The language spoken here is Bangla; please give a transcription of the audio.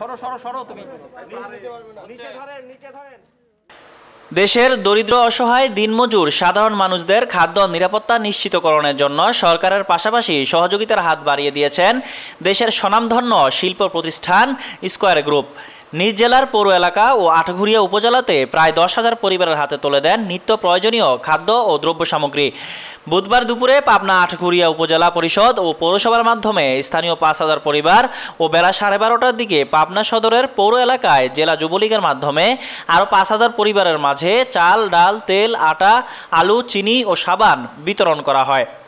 সরো সরো সরো তুমি দেশের দরিদ্র অসহায় দিনমজুর সাধারণ মানুষদের খাদ্য নিরাপত্তা নিশ্চিতকরণের জন্য সরকারের পাশাপাশি সহযোগিতার হাত বাড়িয়ে দিয়েছেন দেশের স্বনামধন্য শিল্প প্রতিষ্ঠান স্কোয়ার গ্রুপ নিজ জেলার পৌর এলাকা ও আটঘুরিয়া উপজেলাতে প্রায় দশ হাজার পরিবারের হাতে তুলে দেন নিত্য প্রয়োজনীয় খাদ্য ও দ্রব্য সামগ্রী বুধবার দুপুরে পাবনা আটঘুরিয়া উপজেলা পরিষদ ও পৌরসভার মাধ্যমে স্থানীয় পাঁচ হাজার পরিবার ও বেলা সাড়ে বারোটার দিকে পাবনা সদরের পৌর এলাকায় জেলা যুবলীগের মাধ্যমে আরও পাঁচ হাজার পরিবারের মাঝে চাল ডাল তেল আটা আলু চিনি ও সাবান বিতরণ করা হয়